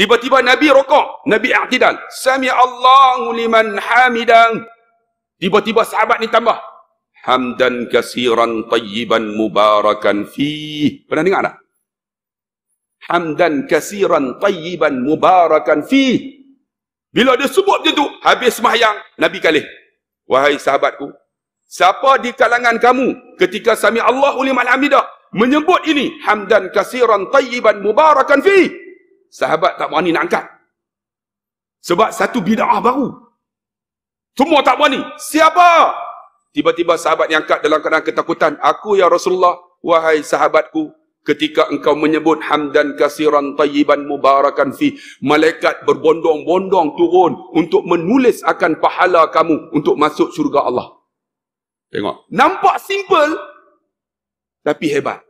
Tiba-tiba Nabi rokok. Nabi i'tidal. Sami Allahu liman hamidang. Tiba-tiba sahabat ni tambah. Hamdan kasiran tayyiban mubarakan fi. Pernah dengar tak? Hamdan kasiran tayyiban mubarakan fi. Bila dia sebut macam tu, habis mahyang. Nabi kalih. Wahai sahabatku, siapa di kalangan kamu ketika sami Allahu liman hamidah menyebut ini hamdan kasiran tayyiban mubarakan fi sahabat tak berani nak angkat. Sebab satu bid'ah baru. Semua tak berani. Siapa? Tiba-tiba sahabat yang angkat dalam keadaan ketakutan. Aku ya Rasulullah, wahai sahabatku. Ketika engkau menyebut hamdan kasiran tayyiban mubarakan fi. Malaikat berbondong-bondong turun untuk menulis akan pahala kamu untuk masuk syurga Allah. Tengok. Nampak simple tapi hebat.